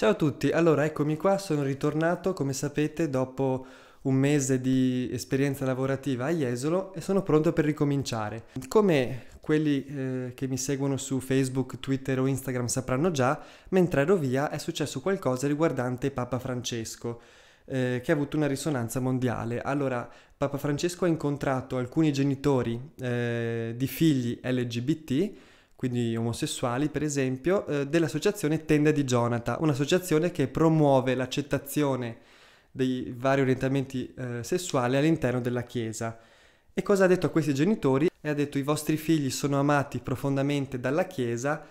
Ciao a tutti, allora eccomi qua, sono ritornato come sapete dopo un mese di esperienza lavorativa a Jesolo e sono pronto per ricominciare. Come quelli eh, che mi seguono su Facebook, Twitter o Instagram sapranno già, mentre ero via è successo qualcosa riguardante Papa Francesco. Eh, che ha avuto una risonanza mondiale. Allora, Papa Francesco ha incontrato alcuni genitori eh, di figli LGBT quindi omosessuali per esempio, eh, dell'associazione Tenda di Jonathan, un'associazione che promuove l'accettazione dei vari orientamenti eh, sessuali all'interno della Chiesa. E cosa ha detto a questi genitori? E ha detto i vostri figli sono amati profondamente dalla Chiesa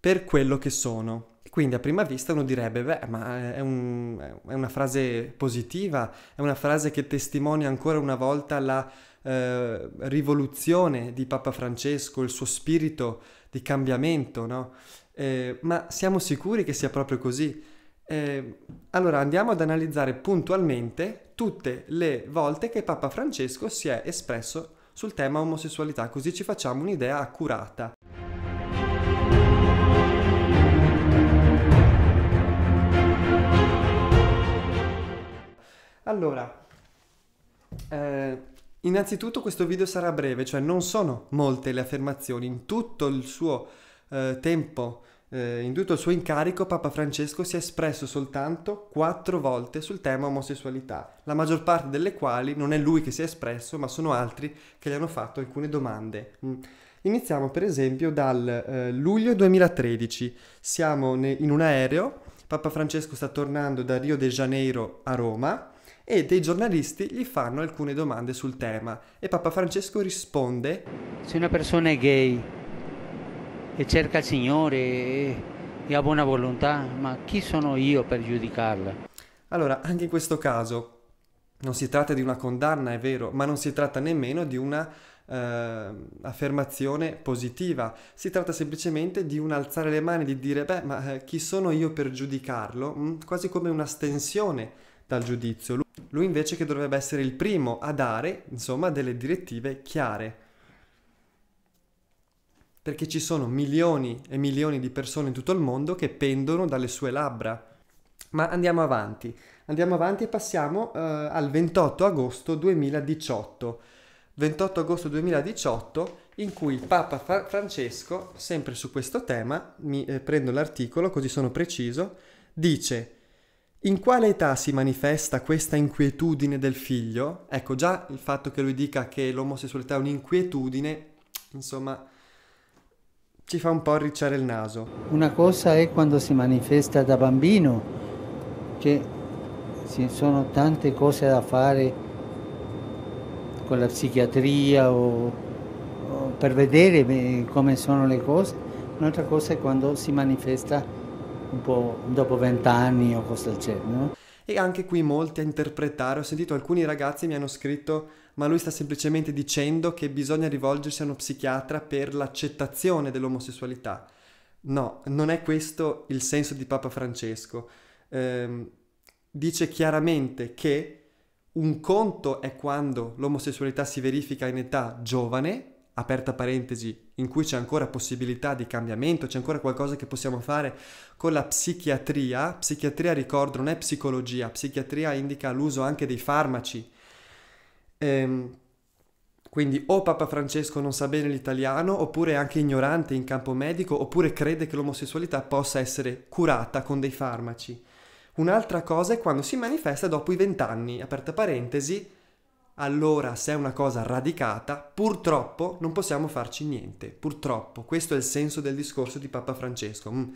per quello che sono. Quindi a prima vista uno direbbe, beh, ma è, un, è una frase positiva, è una frase che testimonia ancora una volta la eh, rivoluzione di Papa Francesco, il suo spirito di cambiamento, no? Eh, ma siamo sicuri che sia proprio così? Eh, allora andiamo ad analizzare puntualmente tutte le volte che Papa Francesco si è espresso sul tema omosessualità, così ci facciamo un'idea accurata. Allora, eh, Innanzitutto questo video sarà breve, cioè non sono molte le affermazioni, in tutto il suo eh, tempo, eh, in tutto il suo incarico Papa Francesco si è espresso soltanto quattro volte sul tema omosessualità, la maggior parte delle quali non è lui che si è espresso, ma sono altri che gli hanno fatto alcune domande. Mm. Iniziamo per esempio dal eh, luglio 2013, siamo ne- in un aereo, Papa Francesco sta tornando da Rio de Janeiro a Roma, e dei giornalisti gli fanno alcune domande sul tema e Papa Francesco risponde Se una persona è gay e cerca il Signore e ha buona volontà, ma chi sono io per giudicarla? Allora, anche in questo caso non si tratta di una condanna, è vero, ma non si tratta nemmeno di una eh, affermazione positiva, si tratta semplicemente di un alzare le mani, di dire beh, ma eh, chi sono io per giudicarlo? Mm, quasi come una stensione dal giudizio, lui invece che dovrebbe essere il primo a dare, insomma, delle direttive chiare. Perché ci sono milioni e milioni di persone in tutto il mondo che pendono dalle sue labbra. Ma andiamo avanti, andiamo avanti e passiamo eh, al 28 agosto 2018. 28 agosto 2018 in cui il Papa Fra- Francesco, sempre su questo tema, mi eh, prendo l'articolo così sono preciso, dice in quale età si manifesta questa inquietudine del figlio? Ecco, già il fatto che lui dica che l'omosessualità è un'inquietudine, insomma, ci fa un po' arricciare il naso. Una cosa è quando si manifesta da bambino, che ci sono tante cose da fare con la psichiatria o, o per vedere come sono le cose. Un'altra cosa è quando si manifesta da un po' dopo vent'anni o cosa del genere. No? E anche qui molti a interpretare, ho sentito alcuni ragazzi mi hanno scritto ma lui sta semplicemente dicendo che bisogna rivolgersi a uno psichiatra per l'accettazione dell'omosessualità. No, non è questo il senso di Papa Francesco. Ehm, dice chiaramente che un conto è quando l'omosessualità si verifica in età giovane, aperta parentesi, in cui c'è ancora possibilità di cambiamento, c'è ancora qualcosa che possiamo fare con la psichiatria. Psichiatria, ricordo, non è psicologia, psichiatria indica l'uso anche dei farmaci. Ehm, quindi o Papa Francesco non sa bene l'italiano, oppure è anche ignorante in campo medico, oppure crede che l'omosessualità possa essere curata con dei farmaci. Un'altra cosa è quando si manifesta dopo i vent'anni, aperta parentesi, allora se è una cosa radicata, purtroppo non possiamo farci niente. Purtroppo, questo è il senso del discorso di Papa Francesco. Mm.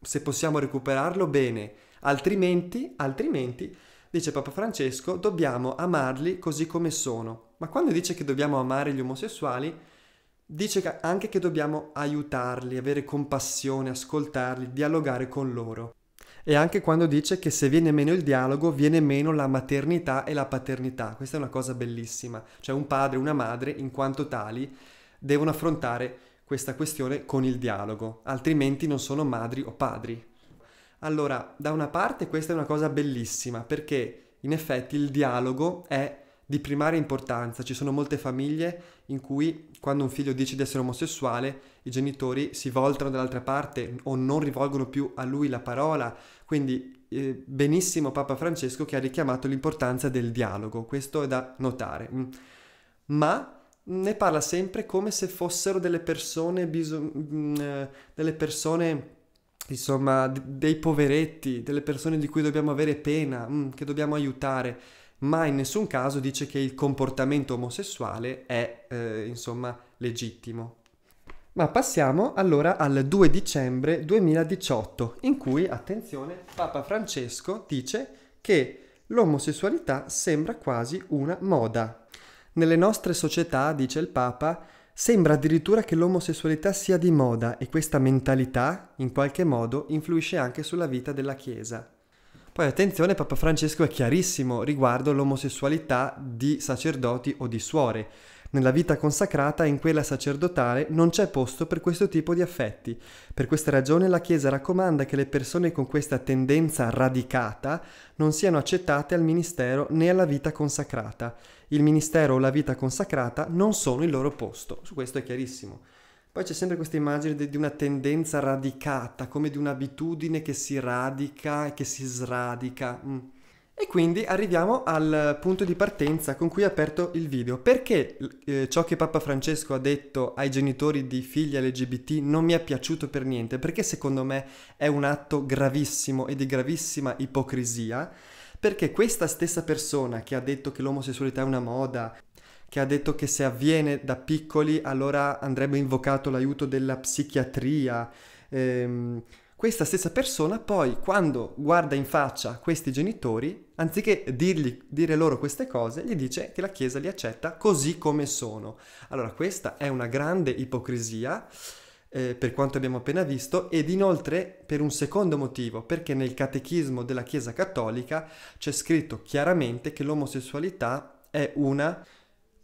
Se possiamo recuperarlo bene, altrimenti, altrimenti, dice Papa Francesco, dobbiamo amarli così come sono. Ma quando dice che dobbiamo amare gli omosessuali, dice anche che dobbiamo aiutarli, avere compassione, ascoltarli, dialogare con loro e anche quando dice che se viene meno il dialogo viene meno la maternità e la paternità. Questa è una cosa bellissima, cioè un padre e una madre in quanto tali devono affrontare questa questione con il dialogo, altrimenti non sono madri o padri. Allora, da una parte questa è una cosa bellissima perché in effetti il dialogo è di primaria importanza. Ci sono molte famiglie in cui quando un figlio dice di essere omosessuale, i genitori si voltano dall'altra parte o non rivolgono più a lui la parola. Quindi eh, benissimo Papa Francesco che ha richiamato l'importanza del dialogo, questo è da notare. Mm. Ma ne parla sempre come se fossero delle persone, biso- mm, eh, delle persone insomma, dei poveretti, delle persone di cui dobbiamo avere pena, mm, che dobbiamo aiutare ma in nessun caso dice che il comportamento omosessuale è, eh, insomma, legittimo. Ma passiamo allora al 2 dicembre 2018, in cui, attenzione, Papa Francesco dice che l'omosessualità sembra quasi una moda. Nelle nostre società, dice il Papa, Sembra addirittura che l'omosessualità sia di moda e questa mentalità, in qualche modo, influisce anche sulla vita della Chiesa. Poi attenzione, Papa Francesco è chiarissimo riguardo l'omosessualità di sacerdoti o di suore. Nella vita consacrata e in quella sacerdotale non c'è posto per questo tipo di affetti. Per questa ragione la Chiesa raccomanda che le persone con questa tendenza radicata non siano accettate al ministero né alla vita consacrata. Il ministero o la vita consacrata non sono il loro posto. Su questo è chiarissimo. Poi c'è sempre questa immagine di, una tendenza radicata, come di un'abitudine che si radica e che si sradica. Mm. E quindi arriviamo al punto di partenza con cui ho aperto il video. Perché eh, ciò che Papa Francesco ha detto ai genitori di figli LGBT non mi è piaciuto per niente? Perché secondo me è un atto gravissimo e di gravissima ipocrisia. Perché questa stessa persona che ha detto che l'omosessualità è una moda, che ha detto che se avviene da piccoli allora andrebbe invocato l'aiuto della psichiatria. Ehm, questa stessa persona poi quando guarda in faccia questi genitori, anziché dirgli, dire loro queste cose, gli dice che la Chiesa li accetta così come sono. Allora questa è una grande ipocrisia. Eh, per quanto abbiamo appena visto, ed inoltre per un secondo motivo, perché nel catechismo della Chiesa Cattolica c'è scritto chiaramente che l'omosessualità è una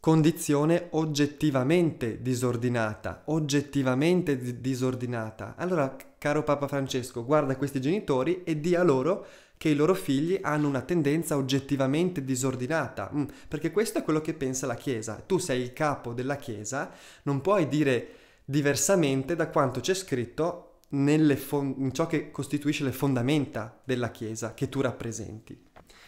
condizione oggettivamente disordinata, oggettivamente d- disordinata. Allora, caro Papa Francesco, guarda questi genitori e dia loro che i loro figli hanno una tendenza oggettivamente disordinata, mm, perché questo è quello che pensa la Chiesa. Tu sei il capo della Chiesa, non puoi dire diversamente da quanto c'è scritto fon- in ciò che costituisce le fondamenta della Chiesa che tu rappresenti.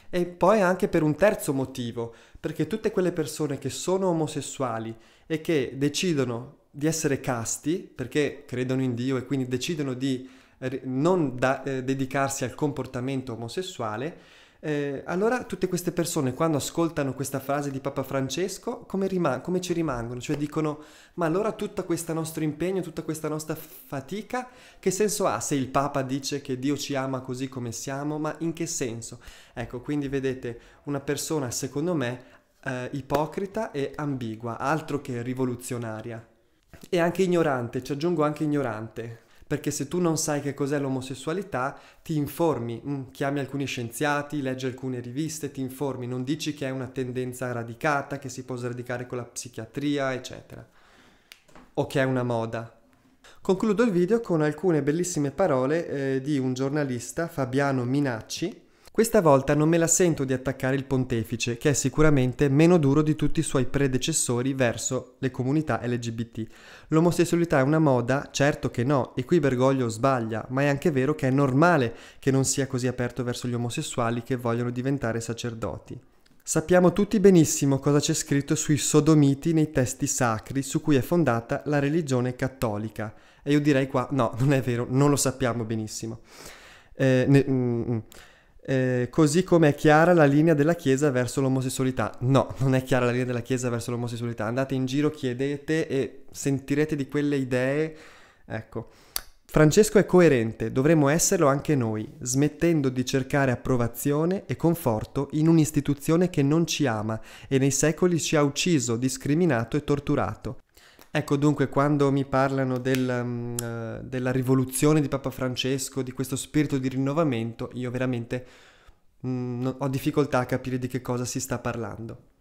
E poi anche per un terzo motivo, perché tutte quelle persone che sono omosessuali e che decidono di essere casti, perché credono in Dio e quindi decidono di eh, non da, eh, dedicarsi al comportamento omosessuale, eh, allora tutte queste persone quando ascoltano questa frase di Papa Francesco, come, riman- come ci rimangono? Cioè dicono, ma allora tutto questo nostro impegno, tutta questa nostra fatica, che senso ha se il Papa dice che Dio ci ama così come siamo? Ma in che senso? Ecco, quindi vedete, una persona secondo me eh, ipocrita e ambigua, altro che rivoluzionaria. E anche ignorante, ci aggiungo anche ignorante, perché se tu non sai che cos'è l'omosessualità, ti informi, mm, chiami alcuni scienziati, leggi alcune riviste, ti informi, non dici che è una tendenza radicata, che si può sradicare con la psichiatria, eccetera, o che è una moda. Concludo il video con alcune bellissime parole eh, di un giornalista, Fabiano Minacci, questa volta non me la sento di attaccare il pontefice, che è sicuramente meno duro di tutti i suoi predecessori verso le comunità LGBT. L'omosessualità è una moda? Certo che no, e qui Bergoglio sbaglia, ma è anche vero che è normale che non sia così aperto verso gli omosessuali che vogliono diventare sacerdoti. Sappiamo tutti benissimo cosa c'è scritto sui sodomiti nei testi sacri su cui è fondata la religione cattolica. E io direi qua, no, non è vero, non lo sappiamo benissimo. Eh, ne, mm, mm eh, così come è chiara la linea della Chiesa verso l'omosessualità. No, non è chiara la linea della Chiesa verso l'omosessualità. Andate in giro, chiedete e sentirete di quelle idee. Ecco. Francesco è coerente, dovremmo esserlo anche noi, smettendo di cercare approvazione e conforto in un'istituzione che non ci ama e nei secoli ci ha ucciso, discriminato e torturato. Ecco dunque quando mi parlano del, mm, eh, della rivoluzione di Papa Francesco, di questo spirito di rinnovamento, io veramente mh, mm, ho difficoltà a capire di che cosa si sta parlando.